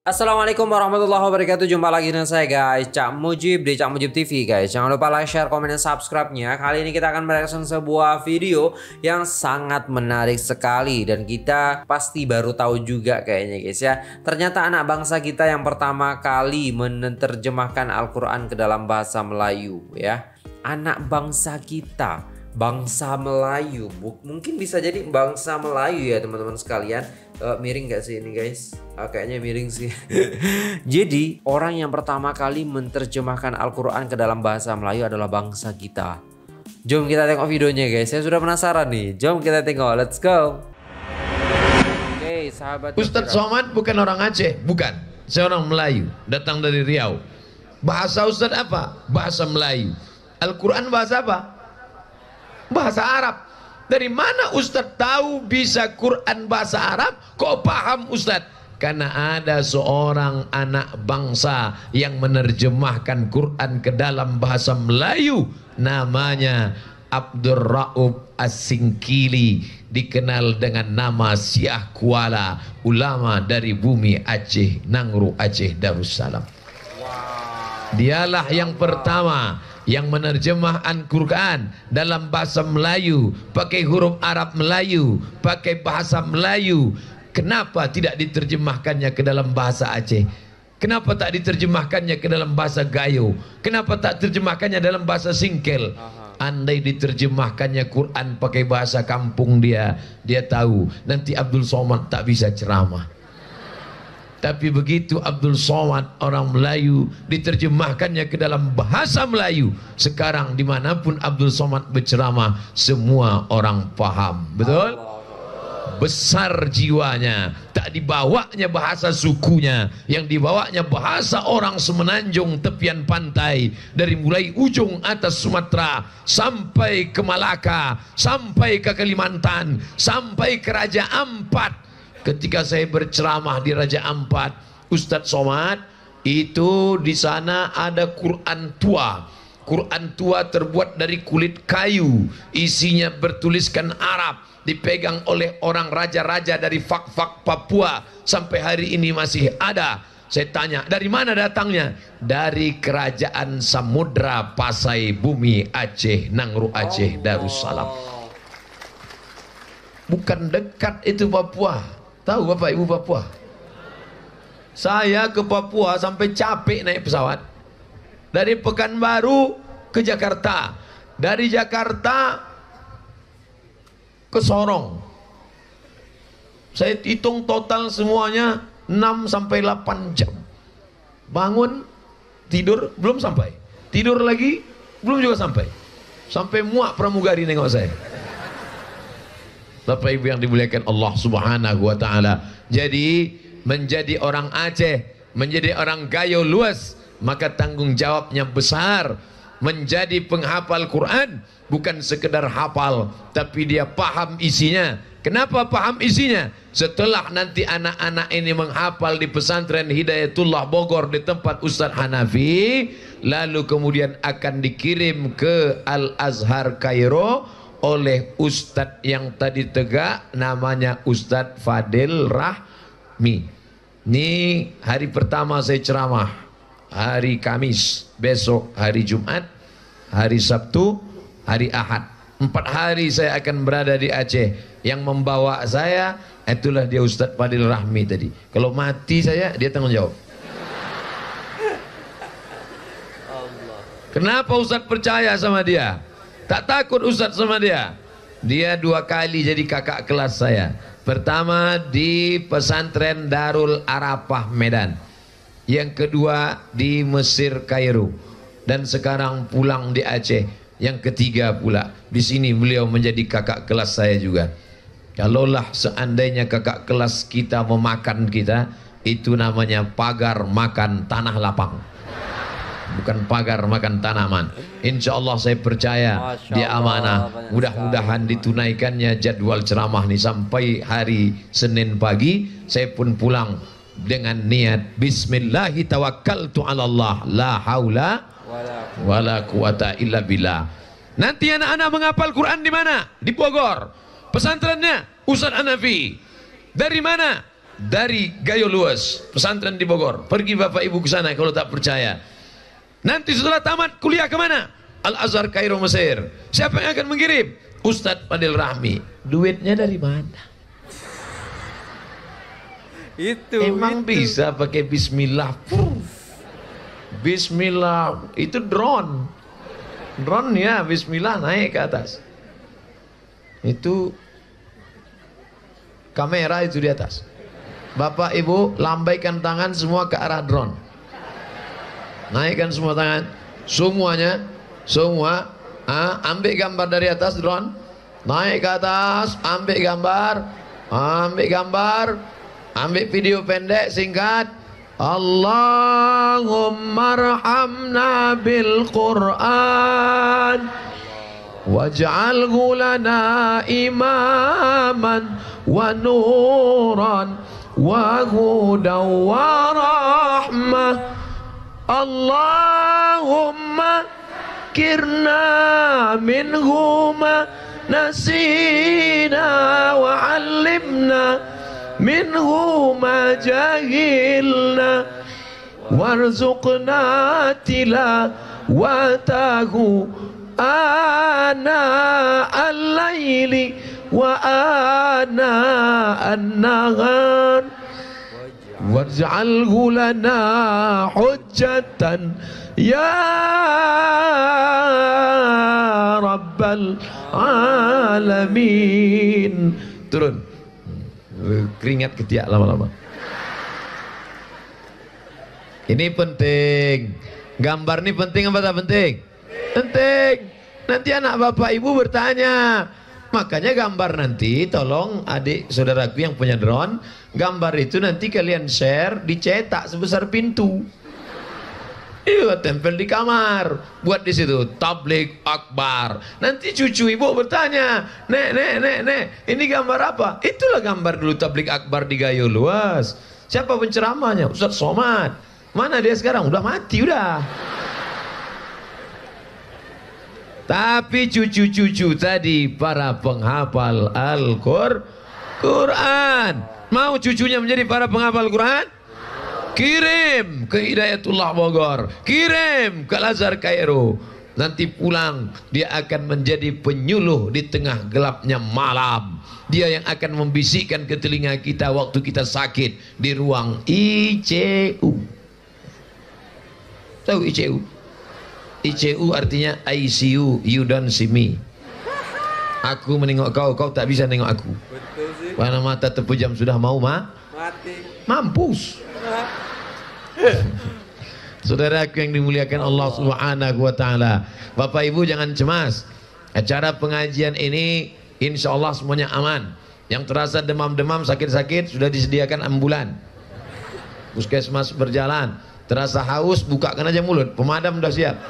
Assalamualaikum warahmatullahi wabarakatuh Jumpa lagi dengan saya guys Cak Mujib di Cak Mujib TV guys Jangan lupa like, share, komen, dan subscribe-nya Kali ini kita akan mereaction sebuah video Yang sangat menarik sekali Dan kita pasti baru tahu juga kayaknya guys ya Ternyata anak bangsa kita yang pertama kali Menerjemahkan Al-Quran ke dalam bahasa Melayu ya Anak bangsa kita bangsa Melayu mungkin bisa jadi bangsa Melayu ya teman-teman sekalian uh, miring gak sih ini guys uh, kayaknya miring sih jadi orang yang pertama kali menerjemahkan Al-Quran ke dalam bahasa Melayu adalah bangsa kita jom kita tengok videonya guys saya sudah penasaran nih jom kita tengok let's go oke okay, sahabat Ustadz Somad bukan orang Aceh bukan saya orang Melayu datang dari Riau bahasa Ustadz apa bahasa Melayu Al-Quran bahasa apa bahasa Arab. Dari mana Ustad tahu bisa Quran bahasa Arab? Kok paham Ustad? Karena ada seorang anak bangsa yang menerjemahkan Quran ke dalam bahasa Melayu. Namanya Abdur Raub Asingkili dikenal dengan nama Syah Kuala ulama dari bumi Aceh Nangru Aceh Darussalam dialah yang pertama yang menerjemah Al-Quran dalam bahasa Melayu, pakai huruf Arab Melayu, pakai bahasa Melayu, kenapa tidak diterjemahkannya ke dalam bahasa Aceh? Kenapa tak diterjemahkannya ke dalam bahasa Gayo? Kenapa tak terjemahkannya dalam bahasa Singkel? Andai diterjemahkannya Quran pakai bahasa kampung dia, dia tahu nanti Abdul Somad tak bisa ceramah. Tapi begitu Abdul Somad orang Melayu diterjemahkannya ke dalam bahasa Melayu. Sekarang dimanapun Abdul Somad berceramah semua orang paham. Betul? Besar jiwanya, tak dibawanya bahasa sukunya, yang dibawanya bahasa orang semenanjung tepian pantai, dari mulai ujung atas Sumatera sampai ke Malaka, sampai ke Kalimantan, sampai ke Raja Ampat, ketika saya berceramah di Raja Ampat Ustadz Somad itu di sana ada Quran tua Quran tua terbuat dari kulit kayu isinya bertuliskan Arab dipegang oleh orang raja-raja dari fak-fak Papua sampai hari ini masih ada saya tanya dari mana datangnya dari kerajaan Samudra Pasai Bumi Aceh Nangru Aceh Darussalam bukan dekat itu Papua Tahu Bapak Ibu Papua? Saya ke Papua sampai capek naik pesawat. Dari Pekanbaru ke Jakarta. Dari Jakarta ke Sorong. Saya hitung total semuanya 6 sampai 8 jam. Bangun, tidur, belum sampai. Tidur lagi, belum juga sampai. Sampai muak pramugari nengok saya. Bapak Ibu yang dimuliakan Allah Subhanahu wa taala. Jadi menjadi orang Aceh, menjadi orang Gayo luas, maka tanggung jawabnya besar. Menjadi penghafal Quran bukan sekedar hafal, tapi dia paham isinya. Kenapa paham isinya? Setelah nanti anak-anak ini menghafal di pesantren Hidayatullah Bogor di tempat Ustadz Hanafi, lalu kemudian akan dikirim ke Al-Azhar Kairo oleh Ustadz yang tadi tegak namanya Ustadz Fadil Rahmi. Ini hari pertama saya ceramah, hari Kamis, besok hari Jumat, hari Sabtu, hari Ahad. Empat hari saya akan berada di Aceh. Yang membawa saya itulah dia Ustadz Fadil Rahmi tadi. Kalau mati saya dia tanggung jawab. Kenapa Ustadz percaya sama dia? Tak takut Ustaz sama dia. Dia dua kali jadi kakak kelas saya. Pertama di pesantren Darul Arafah Medan. Yang kedua di Mesir Kairo. Dan sekarang pulang di Aceh. Yang ketiga pula di sini beliau menjadi kakak kelas saya juga. Kalaulah seandainya kakak kelas kita memakan kita, itu namanya pagar makan tanah lapang bukan pagar makan tanaman. Insya Allah saya percaya Allah, dia amanah. Mudah-mudahan ditunaikannya jadwal ceramah ini sampai hari Senin pagi. Saya pun pulang dengan niat Bismillahi tawakkaltu ala Allah la haula wala quwata illa billah. Nanti anak-anak menghafal Quran di mana? Di Bogor. Pesantrennya Ustaz Anafi. Dari mana? Dari Gayo Luas, pesantren di Bogor. Pergi Bapak Ibu ke sana kalau tak percaya. Nanti setelah tamat kuliah kemana? Al-Azhar Kairo Mesir. Siapa yang akan mengirim? Ustadz Fadil Rahmi. Duitnya dari mana? Itu. Emang itu. bisa pakai Bismillah. Bismillah itu drone. Drone ya Bismillah naik ke atas. Itu kamera itu di atas. Bapak Ibu lambaikan tangan semua ke arah drone. Naikkan semua tangan. Semuanya. Semua. ambil gambar dari atas drone. Naik ke atas, ambil gambar. Ambil gambar. Ambil video pendek singkat. Allahumma rahamna bil Qur'an waj'alhu lana imaman wa nuran wa hudan wa rahmah اللهم كرنا منهما نسينا وعلمنا منهما جاهلنا جهلنا وارزقنا تلاوته آناء الليل وآناء النهار waj'alhu lana hujjatan ya rabbal alamin turun keringat ketiak lama-lama ini penting gambar ini penting apa tak penting penting nanti anak bapak ibu bertanya Makanya gambar nanti tolong adik saudaraku yang punya drone, gambar itu nanti kalian share dicetak sebesar pintu. Iya, tempel di kamar, buat di situ tablik akbar. Nanti cucu ibu bertanya, "Nek, nek, nek, nek, ini gambar apa?" Itulah gambar dulu tablik akbar di Gayo Luas. Siapa penceramahnya? Ustaz Somad. Mana dia sekarang? Udah mati udah. Tapi cucu-cucu tadi para penghafal Al-Quran. Mau cucunya menjadi para penghafal Quran? Kirim ke Hidayatullah Bogor. Kirim ke Lazar Kairo. Nanti pulang dia akan menjadi penyuluh di tengah gelapnya malam. Dia yang akan membisikkan ke telinga kita waktu kita sakit di ruang ICU. Tahu ICU? ICU artinya I see you, you don't see me. Aku menengok kau, kau tak bisa nengok aku. Betul Karena mata terpejam sudah mau ma? Mati. Mampus. Saudara aku yang dimuliakan Allah Subhanahu wa taala. Bapak Ibu jangan cemas. Acara pengajian ini insya Allah semuanya aman. Yang terasa demam-demam, sakit-sakit sudah disediakan ambulan. Puskesmas berjalan. Terasa haus, bukakan aja mulut. Pemadam udah siap.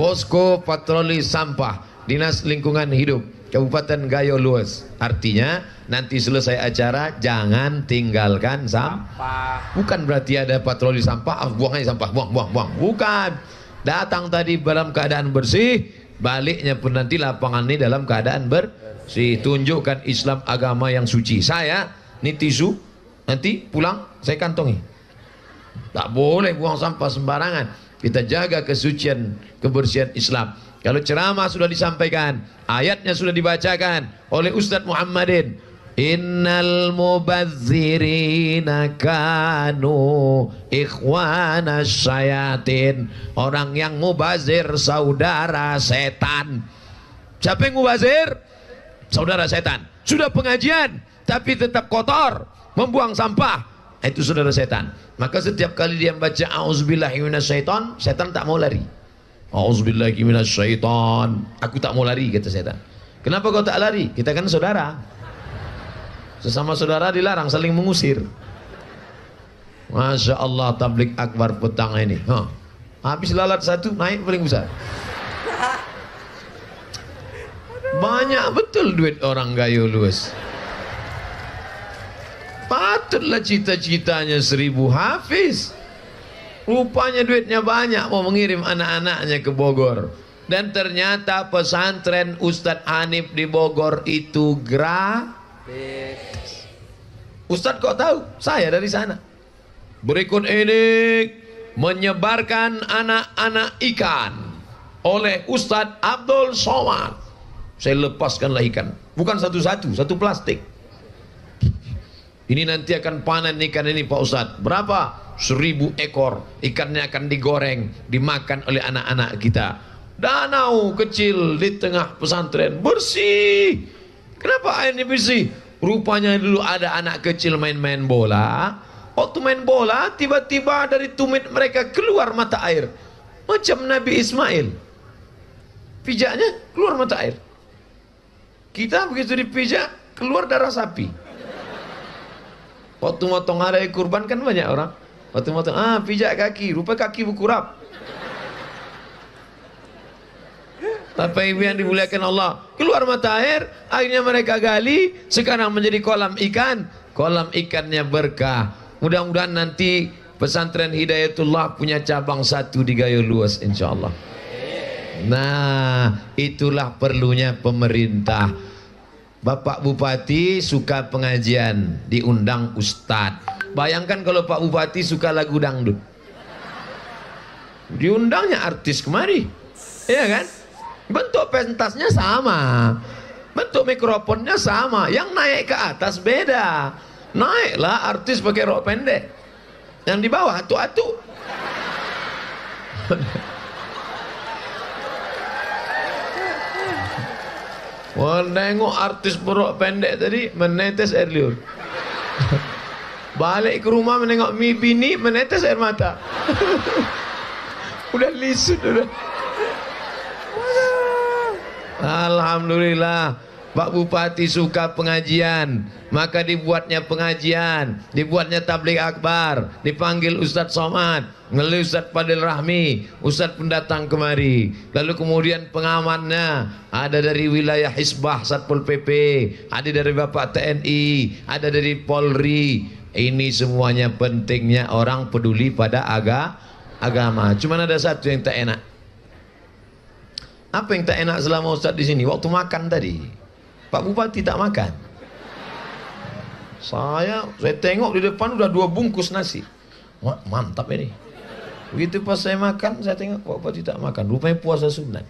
Posko patroli sampah Dinas Lingkungan Hidup Kabupaten Gayo Luas. Artinya nanti selesai acara jangan tinggalkan sampah. Bukan berarti ada patroli sampah, ah, buang aja sampah, buang, buang, buang. Bukan. Datang tadi dalam keadaan bersih, baliknya pun nanti lapangan ini dalam keadaan bersih. Tunjukkan Islam agama yang suci. Saya ini tisu, nanti pulang saya kantongi. Tak boleh buang sampah sembarangan. Kita jaga kesucian, kebersihan Islam. Kalau ceramah sudah disampaikan, ayatnya sudah dibacakan oleh Ustadz Muhammadin. Innal mubazzirina kanu ikhwana syayatin. Orang yang mubazir saudara setan. Siapa yang mubazir? Saudara setan. Sudah pengajian, tapi tetap kotor membuang sampah nah, itu saudara setan maka setiap kali dia membaca auzubillahi minasyaiton setan tak mau lari auzubillahi minasyaiton aku tak mau lari kata setan kenapa kau tak lari kita kan saudara sesama saudara dilarang saling mengusir Masya Allah tablik akbar petang ini huh. habis lalat satu naik paling besar banyak betul duit orang gayo luas patutlah cita-citanya seribu hafiz rupanya duitnya banyak mau mengirim anak-anaknya ke Bogor dan ternyata pesantren Ustadz Hanif di Bogor itu gratis Ustadz kok tahu saya dari sana berikut ini menyebarkan anak-anak ikan oleh Ustadz Abdul Somad saya lepaskanlah ikan bukan satu-satu satu plastik ini nanti akan panen ikan ini Pak Ustadz. Berapa? Seribu ekor. Ikannya akan digoreng, dimakan oleh anak-anak kita. Danau kecil di tengah pesantren bersih. Kenapa airnya bersih? Rupanya dulu ada anak kecil main-main bola. Waktu main bola, tiba-tiba dari tumit mereka keluar mata air. Macam Nabi Ismail. Pijaknya keluar mata air. Kita begitu dipijak, keluar darah sapi. Waktu motong hari kurban kan banyak orang. Waktu motong, ah pijak kaki, rupa kaki berkurap. Bapak ibu yang dimuliakan Allah Keluar mata air Akhirnya mereka gali Sekarang menjadi kolam ikan Kolam ikannya berkah Mudah-mudahan nanti Pesantren Hidayatullah punya cabang satu di Gayo Luas insya Allah Nah itulah perlunya pemerintah Bapak Bupati suka pengajian, diundang Ustad. Bayangkan kalau Pak Bupati suka lagu dangdut. Diundangnya artis kemari. Iya kan? Bentuk pentasnya sama. Bentuk mikrofonnya sama. Yang naik ke atas beda. Naiklah artis pakai rok pendek. Yang di bawah atu-atu. Menengok artis perut pendek tadi menetes air liur. Balik ke rumah menengok mi bini menetes air mata. udah lisut udah. Alhamdulillah. Pak Bupati suka pengajian, maka dibuatnya pengajian, dibuatnya tablik akbar, dipanggil Ustadz Somad, melalui Ustadz Padil Rahmi, Ustadz pendatang kemari. Lalu kemudian pengamannya ada dari wilayah Hisbah Satpol PP, ada dari Bapak TNI, ada dari Polri. Ini semuanya pentingnya orang peduli pada aga, agama. Cuman ada satu yang tak enak. Apa yang tak enak selama Ustadz di sini? Waktu makan tadi. Pak Bupati tak makan. Saya, saya tengok di depan udah dua bungkus nasi. Wah, mantap ini. Begitu pas saya makan, saya tengok Pak Bupati tak makan. Rupanya puasa sunat.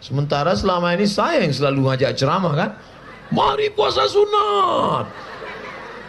Sementara selama ini saya yang selalu ngajak ceramah kan. Mari puasa sunat.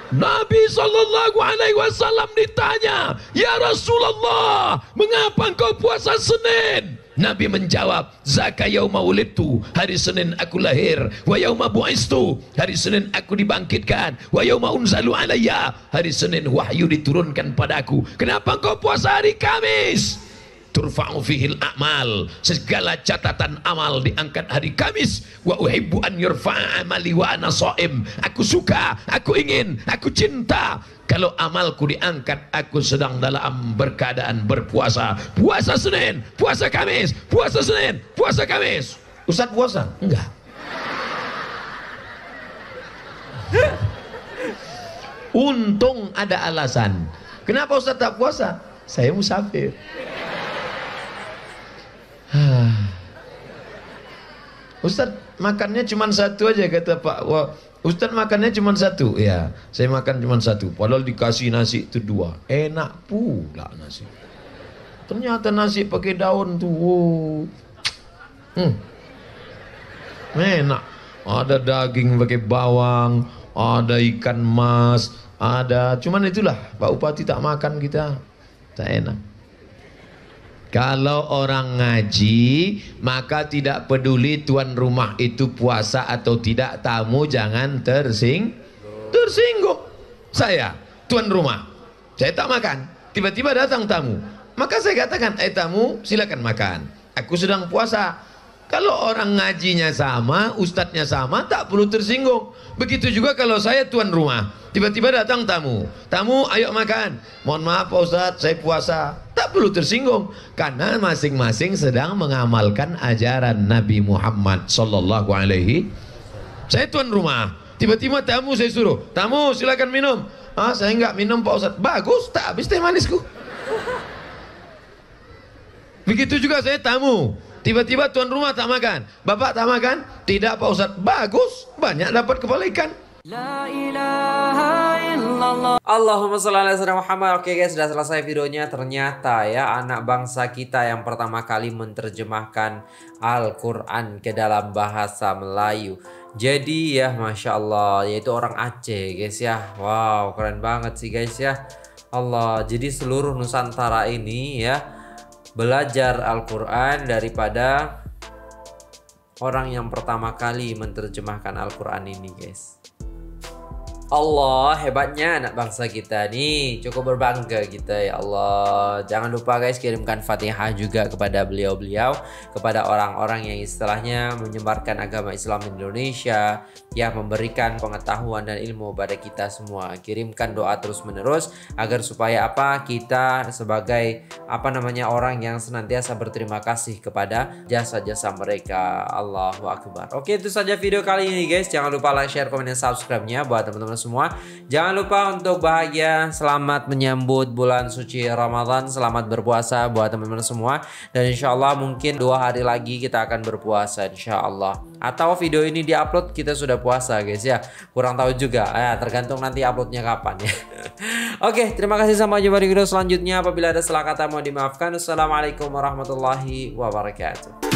Nabi Shallallahu alaihi wasallam ditanya, "Ya Rasulullah, mengapa engkau puasa Senin?" Nabi menjawab, Zaka yauma ulidtu, hari Senin aku lahir. Wa yauma bu'istu, hari Senin aku dibangkitkan. Wa yauma unzalu hari Senin wahyu diturunkan padaku. Kenapa engkau puasa hari Kamis? turfa'u fihil a'mal segala catatan amal diangkat hari Kamis wa uhibbu an yurfa'a amali wa ana shaim aku suka aku ingin aku cinta kalau amalku diangkat, aku sedang dalam berkeadaan berpuasa. Puasa Senin, puasa Kamis, puasa Senin, puasa Kamis. Ustaz puasa? Enggak. Untung ada alasan. Kenapa Ustaz tak puasa? Saya musafir. Ah. Ustaz makannya cuma satu aja kata Pak Wah, Ustaz makannya cuma satu ya saya makan cuma satu padahal dikasih nasi itu dua enak pula nasi ternyata nasi pakai daun tuh hmm. enak ada daging pakai bawang ada ikan mas ada cuman itulah Pak Upati tak makan kita tak enak kalau orang ngaji, maka tidak peduli tuan rumah itu puasa atau tidak, tamu jangan tersing tersinggung. Saya tuan rumah, saya tak makan. Tiba-tiba datang tamu, maka saya katakan, eh tamu silakan makan. Aku sedang puasa, kalau orang ngajinya sama, ustadznya sama, tak perlu tersinggung. Begitu juga kalau saya tuan rumah, tiba-tiba datang tamu. Tamu, ayo makan. Mohon maaf Pak Ustadz, saya puasa. Tak perlu tersinggung. Karena masing-masing sedang mengamalkan ajaran Nabi Muhammad Sallallahu Alaihi. Saya tuan rumah, tiba-tiba tamu saya suruh. Tamu silakan minum. Ah, saya nggak minum Pak Ustadz. Bagus, tak habis teh manisku. Begitu juga saya tamu Tiba-tiba tuan rumah tak makan. Bapak tak makan? Tidak Pak Ustaz. Bagus, banyak dapat kepala ikan. La ilaha illallah. Allahumma salli ala sayyidina Muhammad. Oke guys, sudah selesai videonya. Ternyata ya anak bangsa kita yang pertama kali menerjemahkan Al-Qur'an ke dalam bahasa Melayu. Jadi ya Masya Allah, yaitu orang Aceh guys ya. Wow, keren banget sih guys ya. Allah, jadi seluruh Nusantara ini ya belajar Al-Quran daripada orang yang pertama kali menerjemahkan Al-Quran ini guys Allah hebatnya anak bangsa kita nih cukup berbangga kita ya Allah jangan lupa guys kirimkan fatihah juga kepada beliau-beliau kepada orang-orang yang istilahnya menyebarkan agama Islam di Indonesia yang memberikan pengetahuan dan ilmu pada kita semua kirimkan doa terus menerus agar supaya apa kita sebagai apa namanya orang yang senantiasa berterima kasih kepada jasa-jasa mereka Allahu Akbar oke itu saja video kali ini guys jangan lupa like share komen dan subscribe-nya buat teman-teman semua. Jangan lupa untuk bahagia, selamat menyambut bulan suci Ramadan, selamat berpuasa buat teman-teman semua. Dan insya Allah mungkin dua hari lagi kita akan berpuasa insya Allah. Atau video ini di upload kita sudah puasa guys ya. Kurang tahu juga, eh, tergantung nanti uploadnya kapan ya. Oke, terima kasih sampai jumpa di video selanjutnya. Apabila ada salah kata mau dimaafkan. Assalamualaikum warahmatullahi wabarakatuh.